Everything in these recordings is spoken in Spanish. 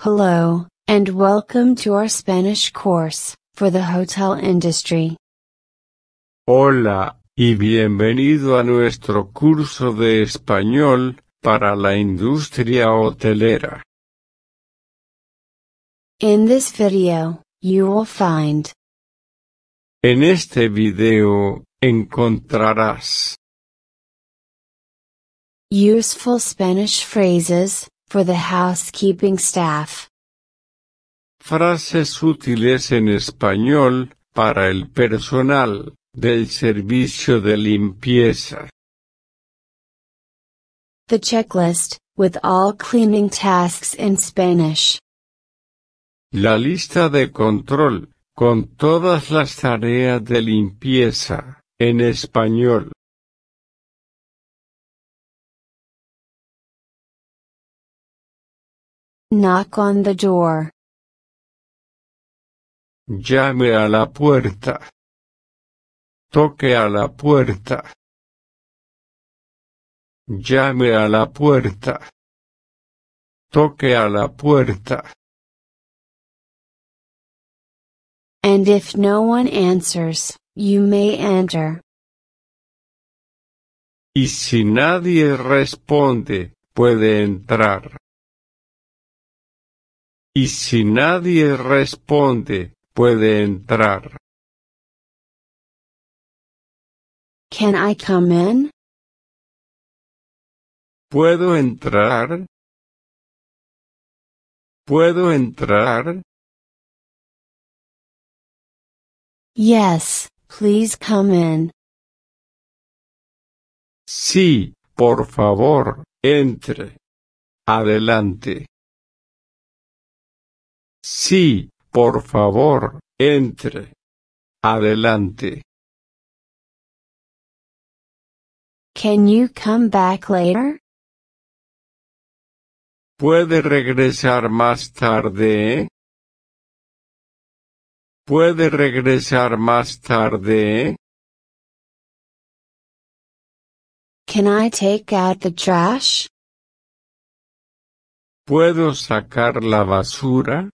Hello, and welcome to our Spanish course for the hotel industry. Hola, y bienvenido a nuestro curso de español para la industria hotelera. In this video, you will find. En este video, encontrarás. Useful Spanish phrases for the housekeeping staff. Frases útiles en español, para el personal, del servicio de limpieza. The checklist, with all cleaning tasks in Spanish. La lista de control, con todas las tareas de limpieza, en español. Knock on the door. Llame a la puerta. Toque a la puerta. Llame a la puerta. Toque a la puerta. And if no one answers, you may enter. Y si nadie responde, puede entrar. Y si nadie responde, puede entrar. Can I come in? ¿Puedo entrar? ¿Puedo entrar? Yes, please come in. Sí, por favor, entre. Adelante. Sí, por favor, entre. Adelante. Can you come back later? ¿Puede regresar más tarde? ¿eh? ¿Puede regresar más tarde? ¿eh? Can I take out the trash? ¿Puedo sacar la basura?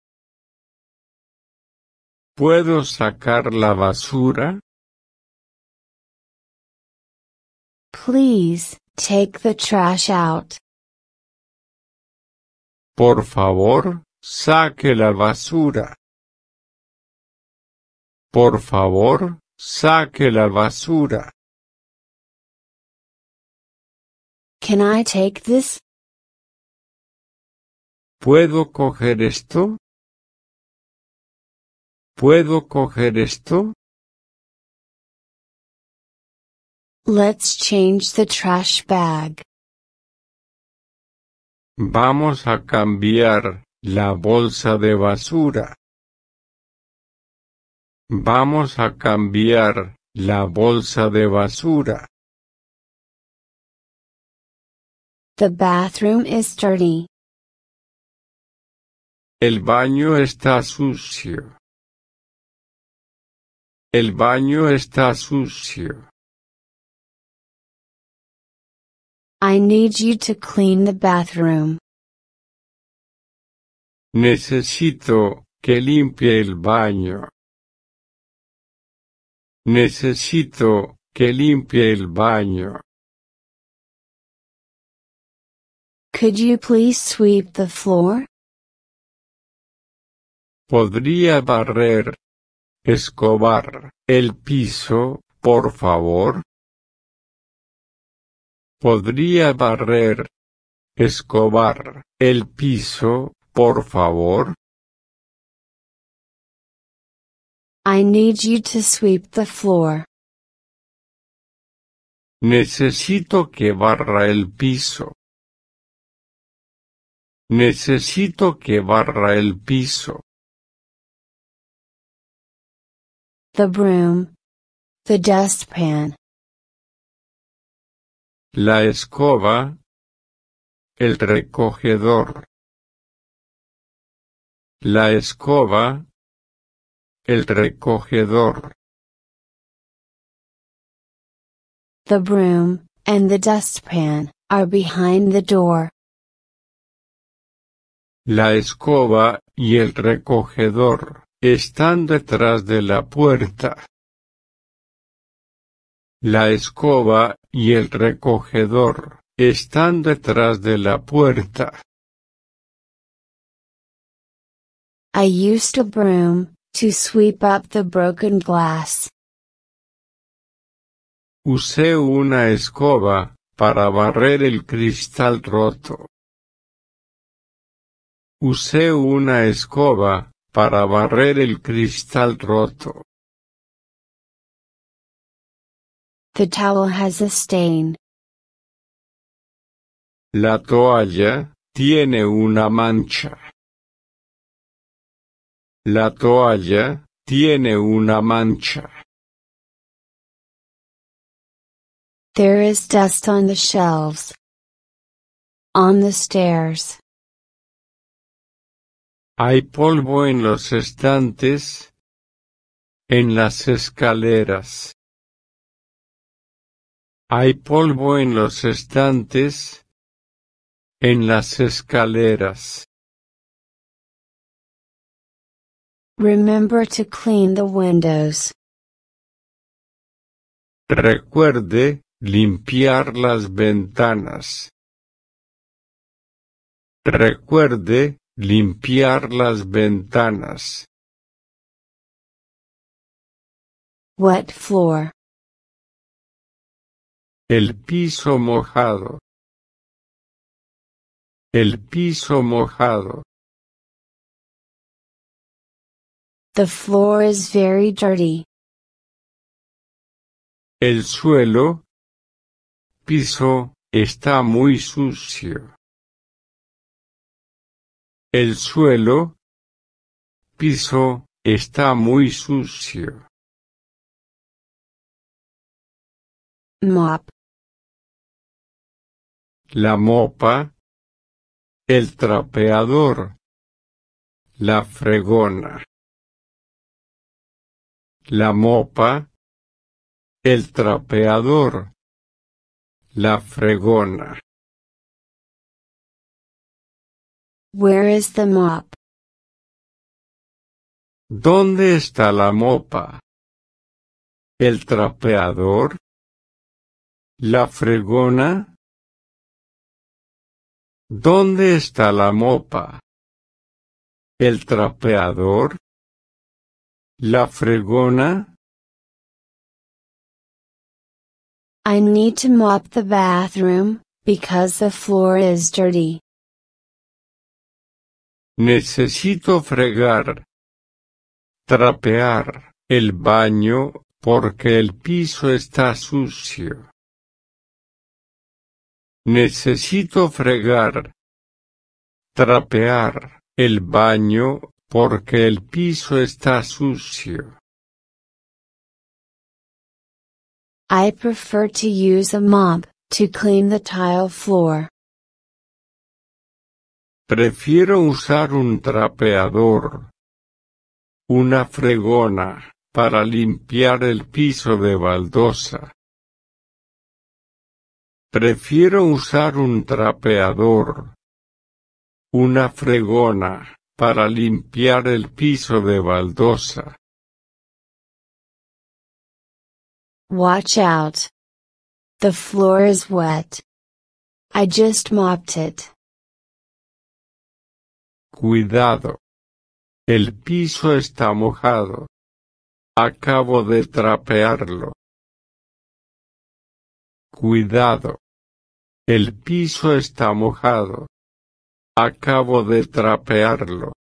¿Puedo sacar la basura? Please, take the trash out. Por favor, saque la basura. Por favor, saque la basura. Can I take this? ¿Puedo coger esto? ¿Puedo coger esto? Let's change the trash bag. Vamos a cambiar la bolsa de basura. Vamos a cambiar la bolsa de basura. The bathroom is dirty. El baño está sucio. El baño está sucio. I need you to clean the bathroom. Necesito que limpie el baño. Necesito que limpie el baño. Could you please sweep the floor? Podría barrer Escobar, el piso, por favor. ¿Podría barrer? Escobar, el piso, por favor. I need you to sweep the floor. Necesito que barra el piso. Necesito que barra el piso. The broom. The dustpan. La escoba. El recogedor. La escoba. El recogedor. The broom, and the dustpan, are behind the door. La escoba y el recogedor Están detrás de la puerta. La escoba y el recogedor están detrás de la puerta. I used a broom to sweep up the broken glass. Usé una escoba para barrer el cristal roto. Usé una escoba para barrer el cristal roto. The towel has a stain. La toalla tiene una mancha. La toalla tiene una mancha. There is dust on the shelves. On the stairs. Hay polvo en los estantes, en las escaleras. Hay polvo en los estantes, en las escaleras. Remember to clean the windows. Recuerde limpiar las ventanas. Recuerde Limpiar las ventanas. Wet floor. El piso mojado. El piso mojado. The floor is very dirty. El suelo, piso, está muy sucio. El suelo, piso, está muy sucio. Mop. La mopa. El trapeador. La fregona. La mopa. El trapeador. La fregona. Where is the mop? ¿Dónde está la mopa? ¿El trapeador? ¿La fregona? ¿Dónde está la mopa? ¿El trapeador? ¿La fregona? I need to mop the bathroom, because the floor is dirty. Necesito fregar. Trapear el baño porque el piso está sucio. Necesito fregar. Trapear el baño porque el piso está sucio. I prefer to use a mop to clean the tile floor. Prefiero usar un trapeador. Una fregona, para limpiar el piso de baldosa. Prefiero usar un trapeador. Una fregona, para limpiar el piso de baldosa. Watch out. The floor is wet. I just mopped it. Cuidado. El piso está mojado. Acabo de trapearlo. Cuidado. El piso está mojado. Acabo de trapearlo.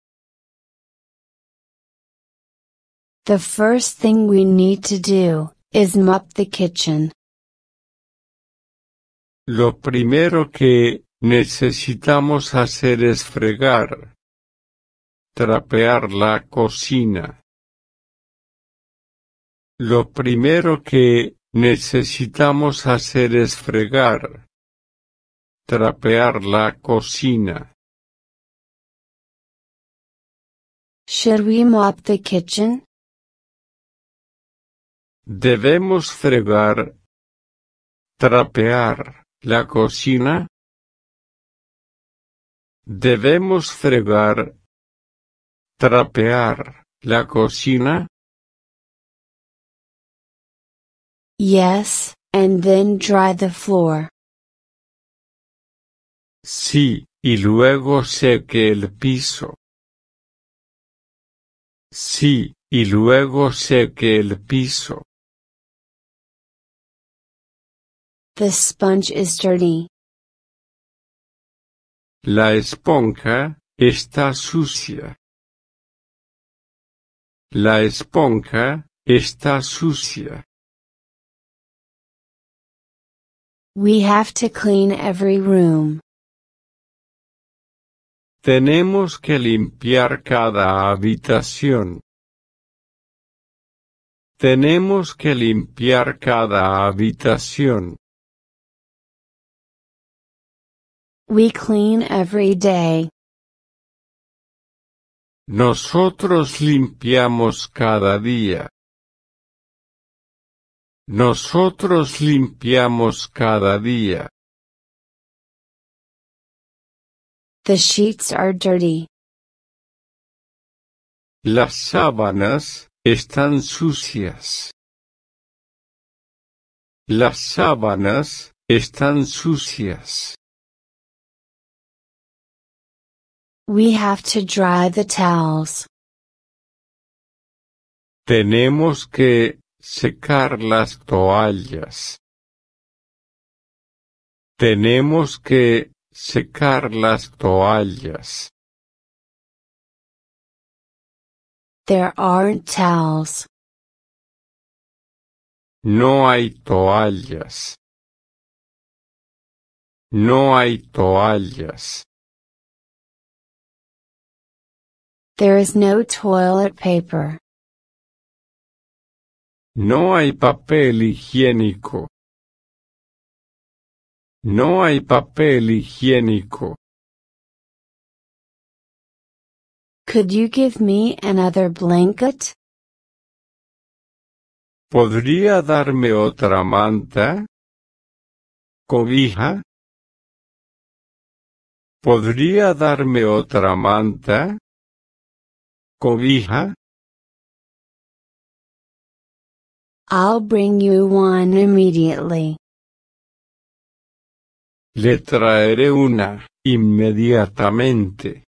The first thing we need to do is mop the kitchen. Lo primero que necesitamos hacer es fregar. Trapear la cocina. Lo primero que necesitamos hacer es fregar. Trapear la cocina. Should we mop the kitchen? Debemos fregar. Trapear la cocina. Debemos fregar Trapear la cocina. Yes, and then dry the floor. Sí, y luego seque el piso. Sí, y luego seque el piso. The sponge is dirty. La esponja está sucia. La esponja está sucia. We have to clean every room. Tenemos que limpiar cada habitación. Tenemos que limpiar cada habitación. We clean every day. Nosotros limpiamos cada día. Nosotros limpiamos cada día. The sheets are dirty. Las sábanas están sucias. Las sábanas están sucias. We have to dry the towels. Tenemos que secar las toallas. Tenemos que secar las toallas. There aren't towels. No hay toallas. No hay toallas. There is no toilet paper. No hay papel higiénico. No hay papel higiénico. Could you give me another blanket? ¿Podría darme otra manta? ¿Cobija? ¿Podría darme otra manta? Cobija. I'll bring you one immediately. Le traeré una, inmediatamente.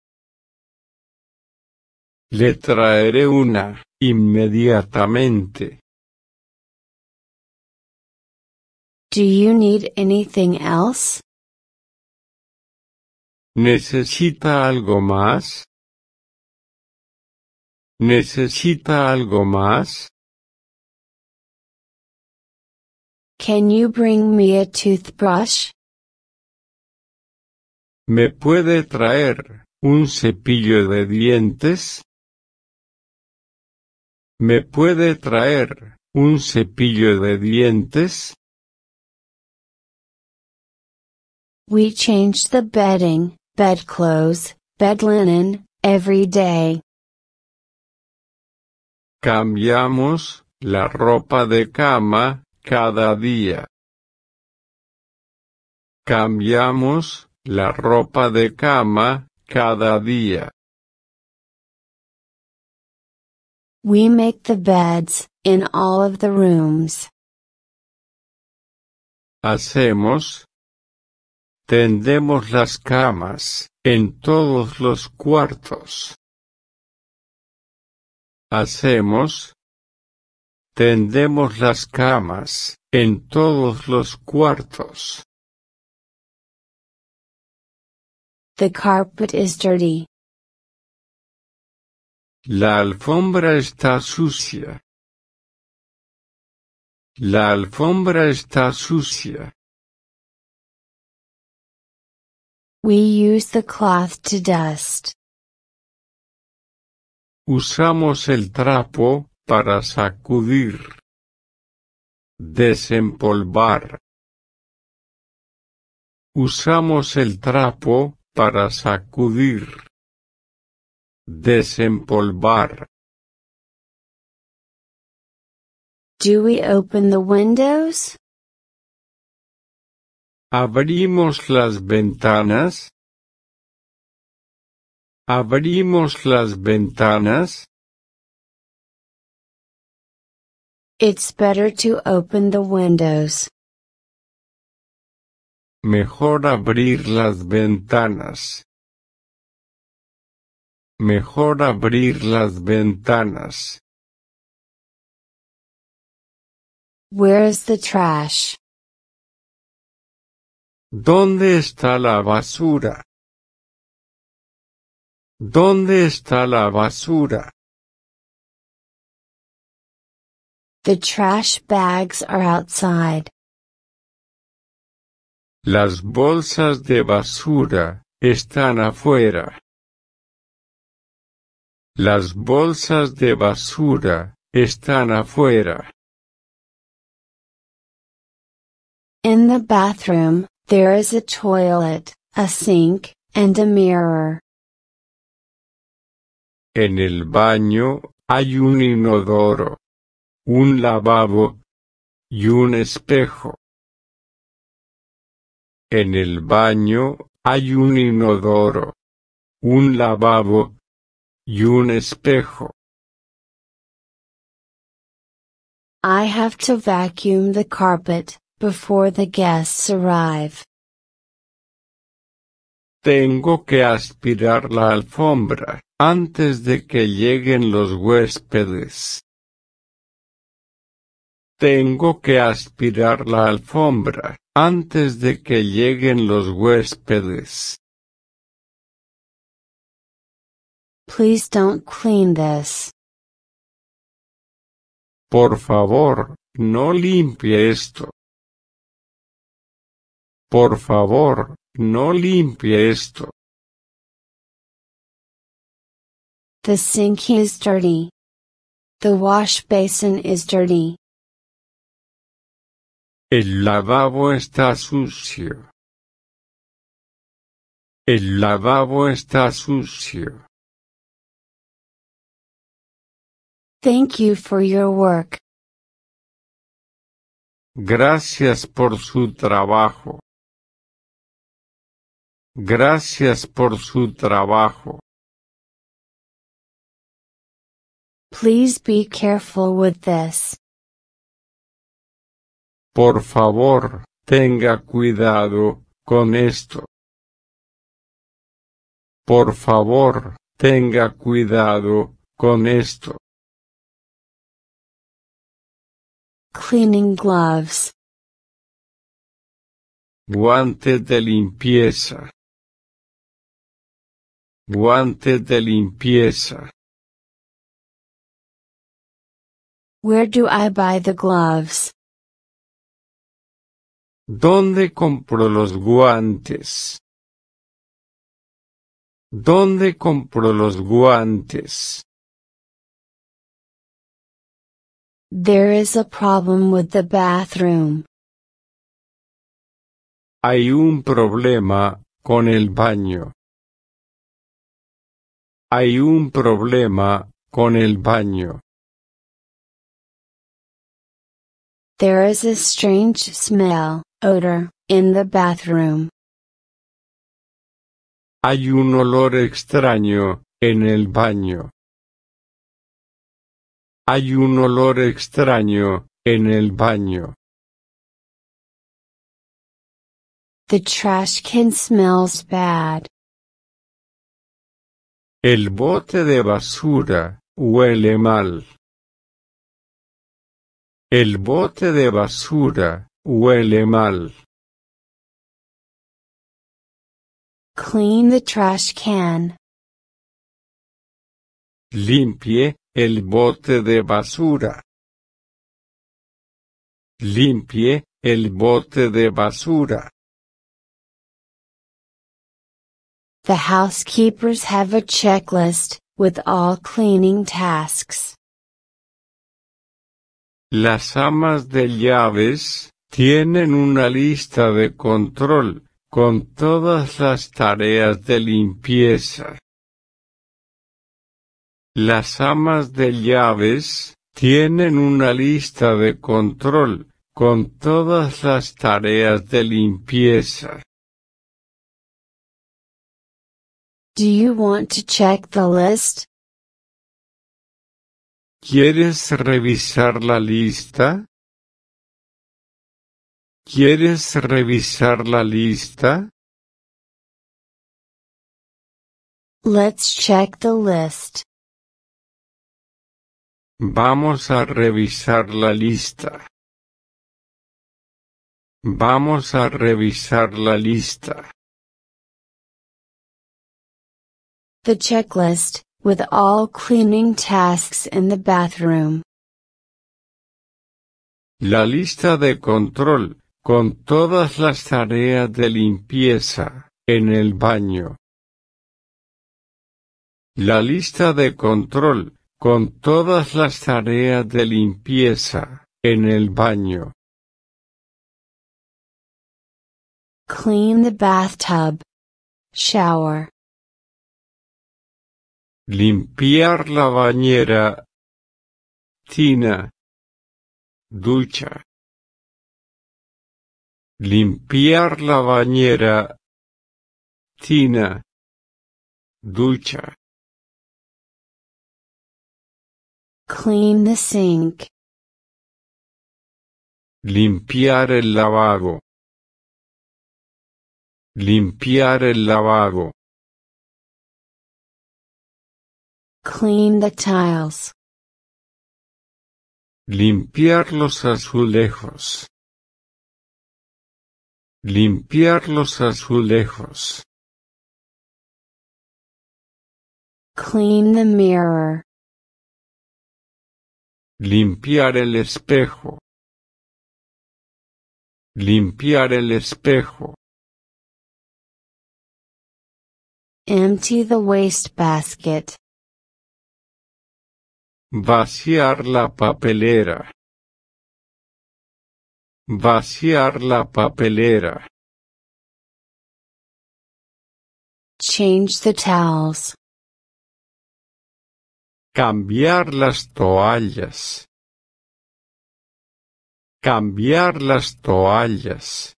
Le traeré una, inmediatamente. Do you need anything else? ¿Necesita algo más? ¿Necesita algo más? Can you bring me a toothbrush? ¿Me puede traer un cepillo de dientes? ¿Me puede traer un cepillo de dientes? We change the bedding, bedclothes, bed linen, every day. Cambiamos la ropa de cama cada día. Cambiamos la ropa de cama cada día. We make the beds in all of the rooms. Hacemos. Tendemos las camas en todos los cuartos hacemos, tendemos las camas en todos los cuartos. The carpet is dirty. La alfombra está sucia. La alfombra está sucia. We use the cloth to dust. Usamos el trapo para sacudir, desempolvar. Usamos el trapo para sacudir, desempolvar. Do we open the windows? Abrimos las ventanas. Abrimos las ventanas. It's better to open the windows. Mejor abrir las ventanas. Mejor abrir las ventanas. Where is the trash? ¿Dónde está la basura? ¿Dónde está la basura? The trash bags are outside. Las bolsas de basura están afuera. Las bolsas de basura están afuera. In the bathroom, there is a toilet, a sink, and a mirror. En el baño hay un inodoro, un lavabo y un espejo. En el baño hay un inodoro, un lavabo y un espejo. I have to vacuum the carpet before the guests arrive. Tengo que aspirar la alfombra antes de que lleguen los huéspedes. Tengo que aspirar la alfombra, antes de que lleguen los huéspedes. Please don't clean this. Por favor, no limpie esto. Por favor, no limpie esto. The sink is dirty. The wash basin is dirty. El lavabo está sucio. El lavabo está sucio. Thank you for your work. Gracias por su trabajo. Gracias por su trabajo. Please be careful with this. Por favor, tenga cuidado con esto. Por favor, tenga cuidado con esto. Cleaning gloves. Guantes de limpieza. Guantes de limpieza. Where do I buy the gloves? ¿Dónde compro los guantes? ¿Dónde compro los guantes? There is a problem with the bathroom. Hay un problema con el baño. Hay un problema con el baño. There is a strange smell, odor, in the bathroom. Hay un olor extraño, en el baño. Hay un olor extraño, en el baño. The trash can smells bad. El bote de basura, huele mal. El bote de basura huele mal. Clean the trash can. Limpie el bote de basura. Limpie el bote de basura. The housekeepers have a checklist with all cleaning tasks. Las amas de llaves tienen una lista de control con todas las tareas de limpieza. Las amas de llaves tienen una lista de control con todas las tareas de limpieza. Do you want to check the list? ¿Quieres revisar la lista? ¿Quieres revisar la lista? Let's check the list. Vamos a revisar la lista. Vamos a revisar la lista. The checklist with all cleaning tasks in the bathroom. La lista de control, con todas las tareas de limpieza, en el baño. La lista de control, con todas las tareas de limpieza, en el baño. Clean the bathtub. Shower. limpiar la bañera, tina, ducha. Limpiar la bañera, tina, ducha. Clean the sink. Limpiar el lavabo. Limpiar el lavabo. Clean the tiles. Limpiar los azulejos. Limpiar los azulejos. Clean the mirror. Limpiar el espejo. Limpiar el espejo. Empty the waste basket. Vaciar la papelera. Vaciar la papelera. Change the towels. Cambiar las toallas. Cambiar las toallas.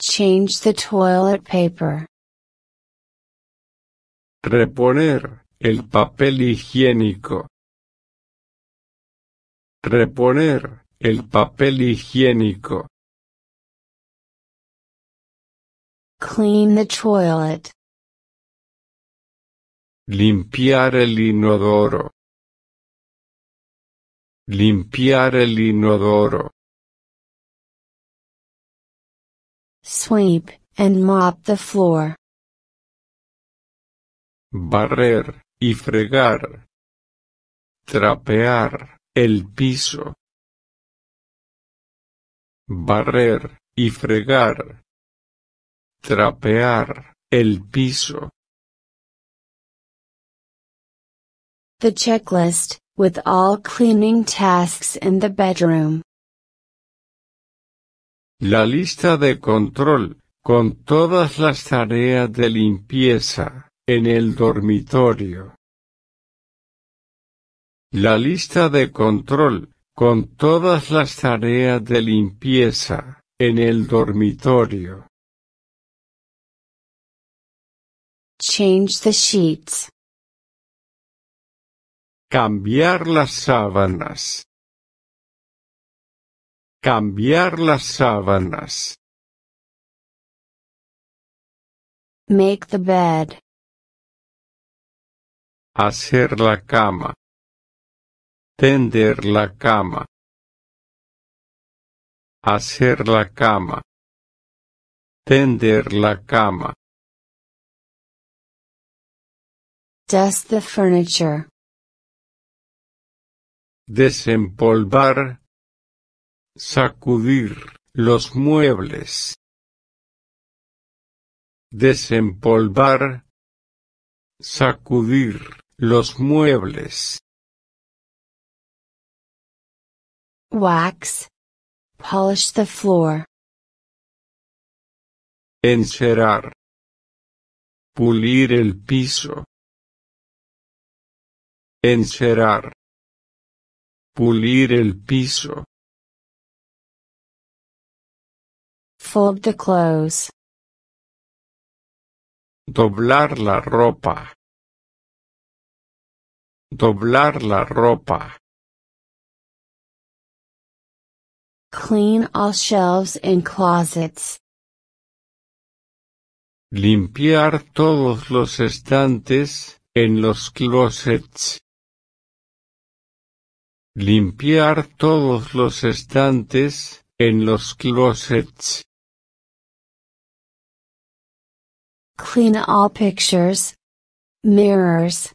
Change the toilet paper. Reponer. El papel higiénico. Reponer el papel higiénico. Clean the toilet. Limpiar el inodoro. Limpiar el inodoro. Sweep and mop the floor. Barrer y fregar. Trapear el piso. Barrer y fregar. Trapear el piso. The checklist, with all cleaning tasks in the bedroom. La lista de control, con todas las tareas de limpieza. En el dormitorio. La lista de control, con todas las tareas de limpieza, en el dormitorio. Change the sheets. Cambiar las sábanas. Cambiar las sábanas. Make the bed. Hacer la cama. Tender la cama. Hacer la cama. Tender la cama. Dust the furniture. Desempolvar. Sacudir los muebles. Desempolvar. Sacudir los muebles. Wax. Polish the floor. Encerar. Pulir el piso. Encerar. Pulir el piso. Fold the clothes. Doblar la ropa. Doblar la ropa. Clean all shelves and closets. Limpiar todos los estantes, en los closets. Limpiar todos los estantes, en los closets. Clean all pictures, mirrors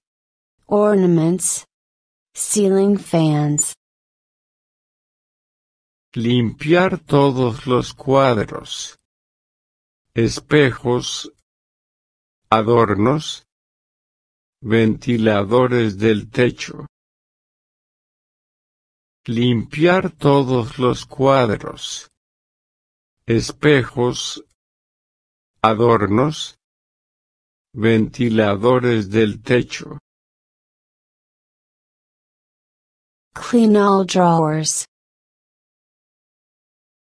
ornaments, ceiling fans. Limpiar todos los cuadros, espejos, adornos, ventiladores del techo. Limpiar todos los cuadros, espejos, adornos, ventiladores del techo. Clean all drawers.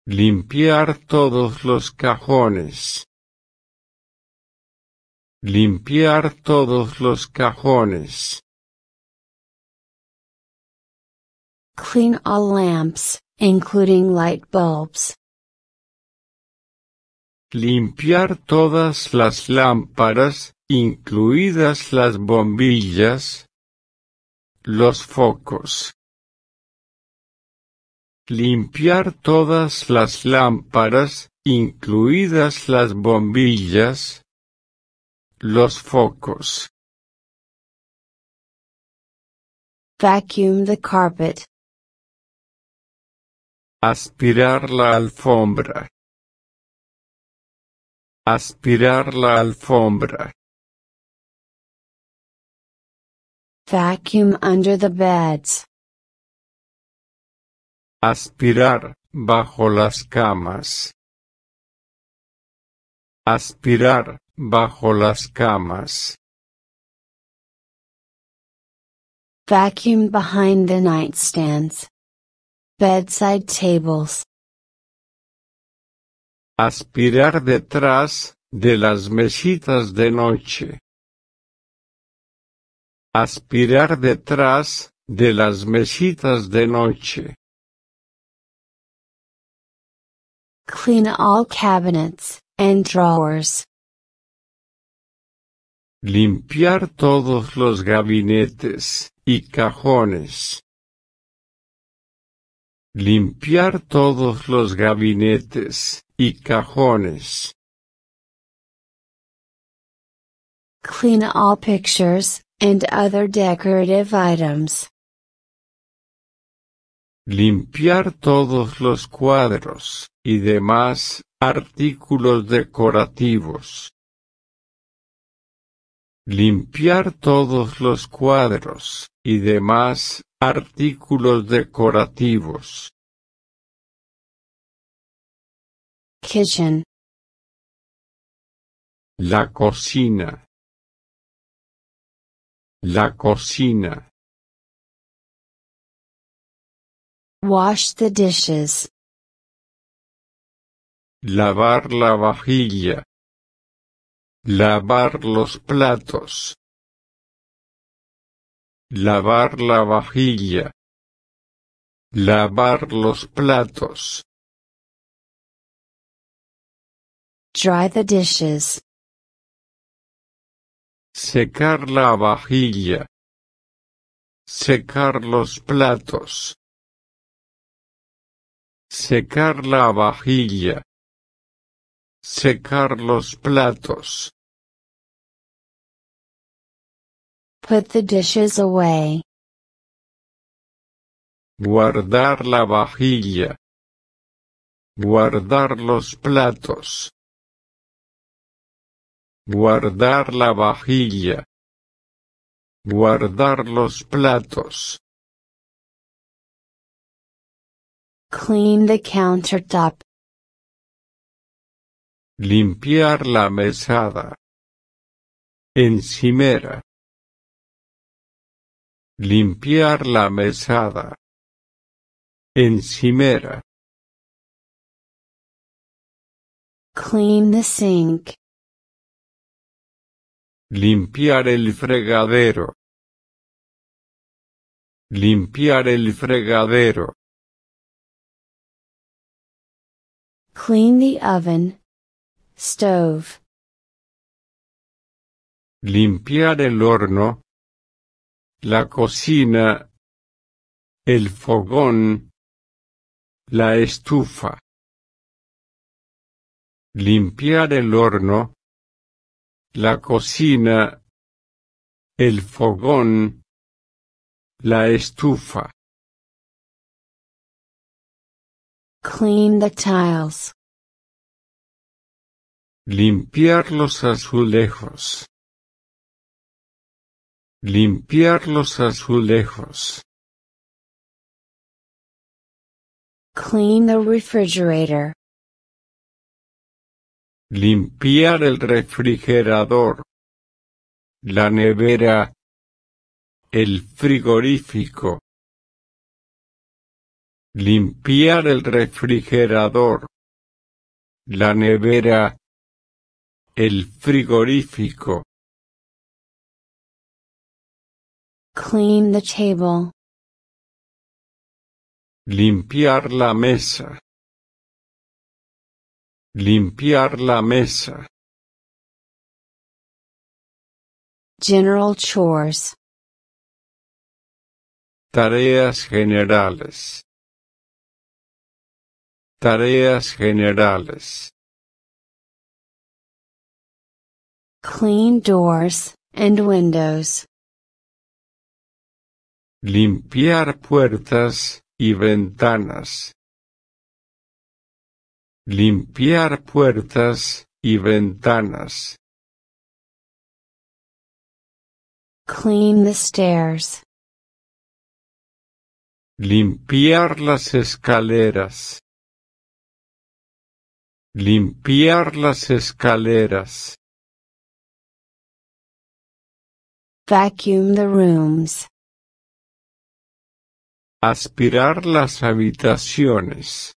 Limpiar todos los cajones. Limpiar todos los cajones. Clean all lamps, including light bulbs. Limpiar todas las lámparas, incluidas las bombillas, los focos limpiar todas las lámparas, incluidas las bombillas, los focos. Vacuum the carpet. Aspirar la alfombra. Aspirar la alfombra. Vacuum under the beds. Aspirar, bajo las camas. Aspirar, bajo las camas. Vacuum behind the nightstands. Bedside tables. Aspirar detrás de las mesitas de noche. Aspirar detrás de las mesitas de noche. Clean all cabinets and drawers. Limpiar todos los gabinetes y cajones. Limpiar todos los gabinetes y cajones. Clean all pictures and other decorative items. limpiar todos los cuadros y demás artículos decorativos. Limpiar todos los cuadros y demás artículos decorativos. Kitchen. La cocina. La cocina. Wash the dishes. Lavar la vajilla. Lavar los platos. Lavar la vajilla. Lavar los platos. Dry the dishes. Secar la vajilla. Secar los platos. Secar la vajilla. Secar los platos. Put the dishes away. Guardar la vajilla. Guardar los platos. Guardar la vajilla. Guardar los platos. Clean the countertop. Limpiar la mesada. Encimera. Limpiar la mesada. Encimera. Clean the sink. Limpiar el fregadero. Limpiar el fregadero. Clean the oven. Stove. Limpiar el horno. La cocina. El fogón. La estufa. Limpiar el horno. La cocina. El fogón. La estufa. Clean the tiles. Limpiar los azulejos. Limpiar los azulejos. Clean the refrigerator. Limpiar el refrigerador. La nevera. El frigorífico. Limpiar el refrigerador. La nevera. El frigorífico. Clean the table. Limpiar la mesa. Limpiar la mesa. General chores. Tareas generales. Tareas generales. Clean doors and windows. Limpiar puertas y ventanas. Limpiar puertas y ventanas. Clean the stairs. Limpiar las escaleras. Limpiar las escaleras. Vacuum the rooms. Aspirar las habitaciones.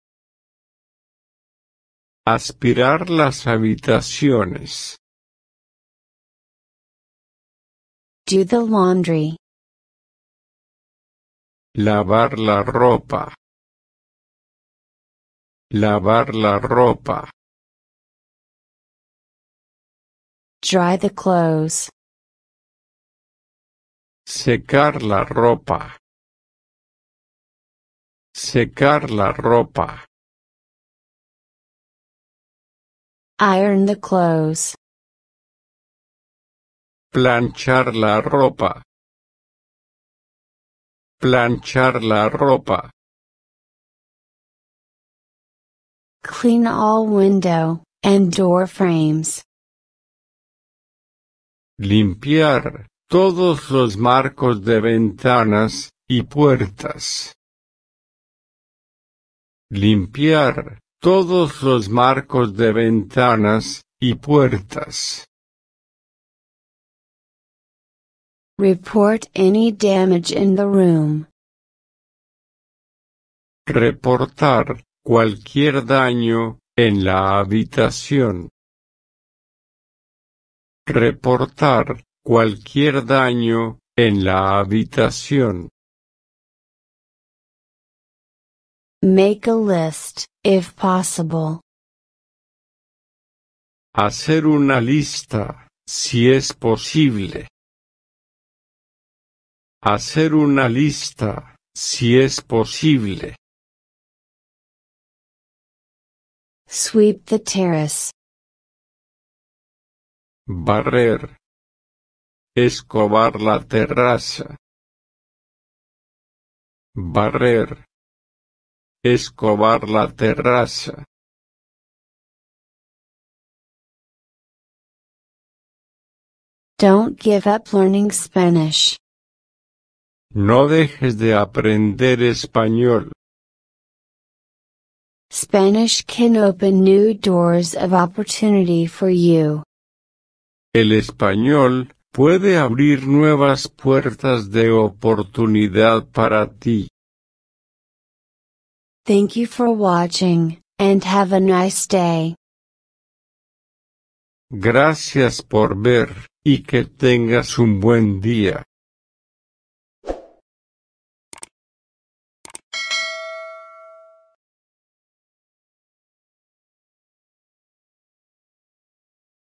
Aspirar las habitaciones. Do the laundry. Lavar la ropa. Lavar la ropa. Dry the clothes. Secar la ropa. Secar la ropa. Iron the clothes. Planchar la ropa. Planchar la ropa. Clean all window and door frames. Limpiar todos los marcos de ventanas y puertas. Limpiar todos los marcos de ventanas y puertas. Report any damage in the room. Reportar cualquier daño en la habitación. Reportar cualquier daño en la habitación. Make a list, if possible. Hacer una lista, si es posible. Hacer una lista, si es posible. Sweep the terrace. Barrer. Escobar la terraza. Barrer. Escobar la terraza. Don't give up learning Spanish. No dejes de aprender español. Spanish can open new doors of opportunity for you. El español puede abrir nuevas puertas de oportunidad para ti. Thank you for watching, and have a nice day. Gracias por ver, y que tengas un buen día.